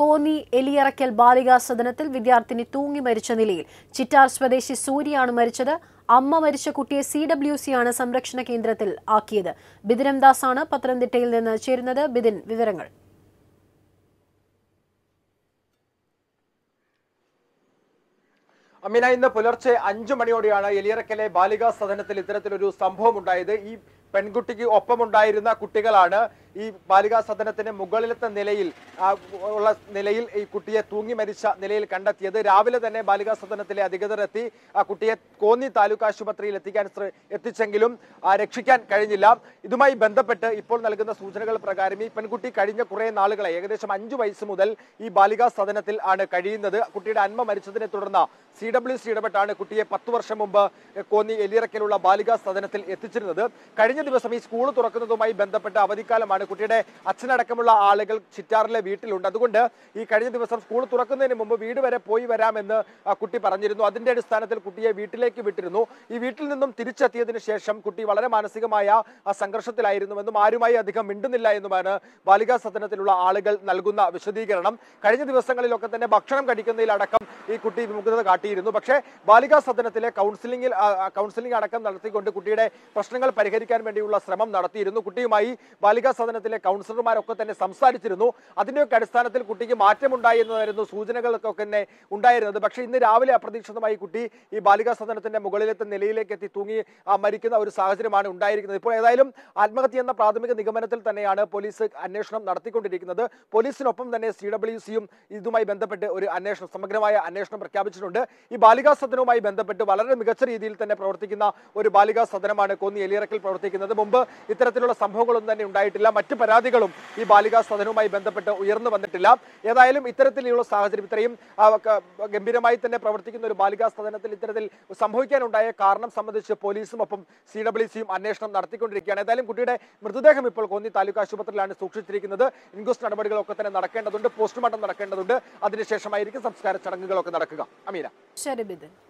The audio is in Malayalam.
കോന്നി എലിയറയ്ക്കൽ ബാലികാ സദനത്തിൽ വിദ്യാർത്ഥിനി തൂങ്ങി മരിച്ച നിലയിൽ ചിറ്റാർ സ്വദേശി സൂര്യയാണ് മരിച്ചത് അമ്മ മരിച്ച കുട്ടിയെ സി ഡബ്ല്യു സി ആണ് സംരക്ഷണ കേന്ദ്രത്തിൽ ആക്കിയത് ബിദിനം ആണ് പത്തനംതിട്ടയിൽ നിന്ന് ചേരുന്നത് ബിദിൻ വിവരങ്ങൾ അമിന ഇന്ന് പുലർച്ചെ അഞ്ചു മണിയോടെയാണ് എലിയറക്കലെ ബാലികാ സദനത്തിൽ ഇത്തരത്തിലൊരു സംഭവം ഉണ്ടായത് ഈ പെൺകുട്ടിക്ക് ഒപ്പമുണ്ടായിരുന്ന കുട്ടികളാണ് ഈ ബാലികാ സദനത്തിന് മുകളിലത്തെ നിലയിൽ ഉള്ള നിലയിൽ ഈ കുട്ടിയെ തൂങ്ങി മരിച്ച നിലയിൽ കണ്ടെത്തിയത് രാവിലെ തന്നെ ബാലികാ സദനത്തിലെ അധികൃതർ എത്തി ആ കുട്ടിയെ കോന്നി താലൂക്ക് ആശുപത്രിയിൽ എത്തിക്കാൻ എത്തിച്ചെങ്കിലും രക്ഷിക്കാൻ കഴിഞ്ഞില്ല ഇതുമായി ബന്ധപ്പെട്ട് ഇപ്പോൾ നൽകുന്ന സൂചനകൾ പ്രകാരം ഈ പെൺകുട്ടി കഴിഞ്ഞ കുറേ നാളുകളെ ഏകദേശം അഞ്ചു വയസ്സ് മുതൽ ഈ ബാലികാ സദനത്തിൽ ആണ് കഴിയുന്നത് കുട്ടിയുടെ അന്മ മരിച്ചതിനെ തുടർന്ന് സി ഡബ്ല്യു സി ഇടപെട്ടാണ് കുട്ടിയെ പത്ത് വർഷം മുമ്പ് കോന്നി എലിയിറക്കലുള്ള ബാലികാ സദനത്തിൽ എത്തിച്ചിരുന്നത് കഴിഞ്ഞ ദിവസം ഈ സ്കൂൾ തുറക്കുന്നതുമായി ബന്ധപ്പെട്ട് അവധിക്കാലമാണ് കുട്ടിയുടെ അച്ഛനടക്കമുള്ള ആളുകൾ ചിറ്റാറിലെ വീട്ടിലുണ്ട് അതുകൊണ്ട് ഈ കഴിഞ്ഞ ദിവസം സ്കൂൾ തുറക്കുന്നതിന് മുമ്പ് വീട് വരെ പോയി വരാമെന്ന് കുട്ടി പറഞ്ഞിരുന്നു അതിന്റെ അടിസ്ഥാനത്തിൽ കുട്ടിയെ വീട്ടിലേക്ക് വിട്ടിരുന്നു ഈ വീട്ടിൽ നിന്നും തിരിച്ചെത്തിയതിന് ശേഷം കുട്ടി വളരെ മാനസികമായ സംഘർഷത്തിലായിരുന്നുവെന്നും ആരുമായി അധികം മിണ്ടുന്നില്ല എന്നുമാണ് ബാലികാ സദനത്തിലുള്ള ആളുകൾ നൽകുന്ന വിശദീകരണം കഴിഞ്ഞ ദിവസങ്ങളിലൊക്കെ തന്നെ ഭക്ഷണം കഴിക്കുന്നതിലടക്കം ഈ കുട്ടി വിമുഖത കാട്ടിയിരുന്നു പക്ഷേ ബാലികാ സദനത്തിലെ കൗൺസിലിംഗിൽ കൗൺസിലിംഗ് അടക്കം നടത്തിക്കൊണ്ട് കുട്ടിയുടെ പ്രശ്നങ്ങൾ പരിഹരിക്കാൻ വേണ്ടിയുള്ള ശ്രമം നടത്തിയിരുന്നു കുട്ടിയുമായി ബാലികാ പ്രബോധനത്തിലെ കൗൺസിലർമാരൊക്കെ തന്നെ സംസാരിച്ചിരുന്നു അതിൻ്റെയൊക്കെ അടിസ്ഥാനത്തിൽ കുട്ടിക്ക് മാറ്റമുണ്ടായി എന്നതായിരുന്നു സൂചനകളൊക്കെ തന്നെ ഉണ്ടായിരുന്നത് പക്ഷേ ഇന്ന് രാവിലെ അപ്രതീക്ഷിതമായി കുട്ടി ഈ ബാലികാ സദനത്തിൻ്റെ മുകളിലത്തെ നിലയിലേക്ക് എത്തി തൂങ്ങി മരിക്കുന്ന ഒരു സാഹചര്യമാണ് ഉണ്ടായിരിക്കുന്നത് ഇപ്പോൾ ഏതായാലും ആത്മഹത്യ എന്ന പ്രാഥമിക നിഗമനത്തിൽ തന്നെയാണ് പോലീസ് അന്വേഷണം നടത്തിക്കൊണ്ടിരിക്കുന്നത് പോലീസിനൊപ്പം തന്നെ സി ഡബ്ല്യു ഇതുമായി ബന്ധപ്പെട്ട് ഒരു അന്വേഷണം സമഗ്രമായ അന്വേഷണം പ്രഖ്യാപിച്ചിട്ടുണ്ട് ഈ ബാലികാ സദനവുമായി ബന്ധപ്പെട്ട് വളരെ മികച്ച രീതിയിൽ തന്നെ പ്രവർത്തിക്കുന്ന ഒരു ബാലികാ സദനമാണ് കോന്നി എലിയറക്കിൽ പ്രവർത്തിക്കുന്നത് മുമ്പ് ഇത്തരത്തിലുള്ള സംഭവങ്ങളൊന്നും തന്നെ ഉണ്ടായിട്ടില്ല മറ്റ് പരാതികളും ഈ ബാലികാ സദനവുമായി ബന്ധപ്പെട്ട് ഉയർന്നു വന്നിട്ടില്ല ഏതായാലും ഇത്തരത്തിലുള്ള സാഹചര്യം ഇത്രയും ഗംഭീരമായി തന്നെ പ്രവർത്തിക്കുന്ന ഒരു ബാലികാ സദനത്തിൽ ഇത്തരത്തിൽ സംഭവിക്കാനുണ്ടായ കാരണം സംബന്ധിച്ച് പോലീസും ഒപ്പം സി ഡബ്ല്യു സിയും അന്വേഷണം നടത്തിക്കൊണ്ടിരിക്കുകയാണ് ഏതായാലും കുട്ടിയുടെ മൃതദേഹം ഇപ്പോൾ കൊന്നി താലൂക്ക് ആശുപത്രിയിലാണ് സൂക്ഷിച്ചിരിക്കുന്നത് ഇൻക്വസ്റ്റ് നടപടികളൊക്കെ തന്നെ നടക്കേണ്ടതുണ്ട് പോസ്റ്റ്മോർട്ടം നടക്കേണ്ടതുണ്ട് അതിനുശേഷമായിരിക്കും സംസ്കാര ചടങ്ങുകളൊക്കെ നടക്കുക അമീന ശരി